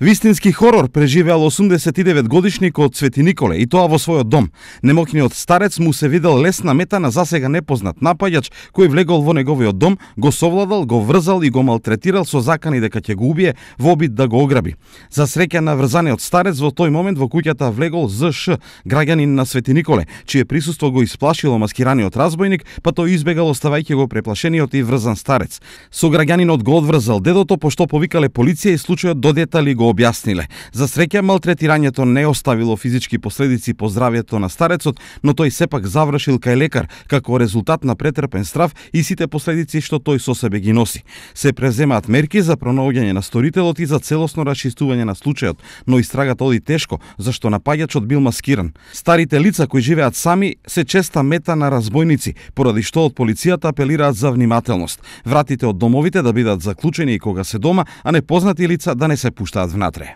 Вистински хорор преживеал 89 годишникот Свети Николе и тоа во својот дом. Немокниот старец му се видел лесна мета на засега непознат напаѓач кој влегол во неговиот дом, го совладал, го врзал и го малтретирал со закани дека ќе го убие во обид да го ограби. За среќа на врзаниот старец во тој момент во куќата влегол ЗШ, граѓанин на Свети Николе, чие присуство го исплашило маскираниот разбойник, па тој избегал оставајќи го преплашениот и врзан старец. Со граѓанинот го одврзал дедото, пошто повикале полиција и случајот додетали го го објасниле. За среќа, малтретирањето не оставило физички последици по здравјето на старецот, но тој сепак завршил кај лекар, како резултат на претрпен страв и сите последици што тој со себе ги носи. Се преземаат мерки за пронаоѓање на сторителот и за целосно расчистување на случајот, но истрагата оди тешко, зашто напаѓачот бил маскиран. Старите лица кои живеат сами се честа мета на разбойници, поради што од полицијата апелираат за внимателност. Вратите од домовите да бидат заклучени и кога се дома, а непознати лица да не се пуштаат внатре.